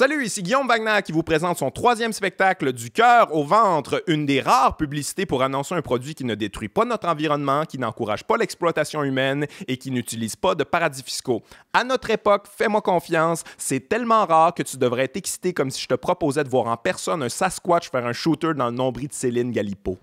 Salut, ici Guillaume Wagner qui vous présente son troisième spectacle du cœur au ventre, une des rares publicités pour annoncer un produit qui ne détruit pas notre environnement, qui n'encourage pas l'exploitation humaine et qui n'utilise pas de paradis fiscaux. À notre époque, fais-moi confiance, c'est tellement rare que tu devrais être excité comme si je te proposais de voir en personne un Sasquatch faire un shooter dans le nombril de Céline Galipo.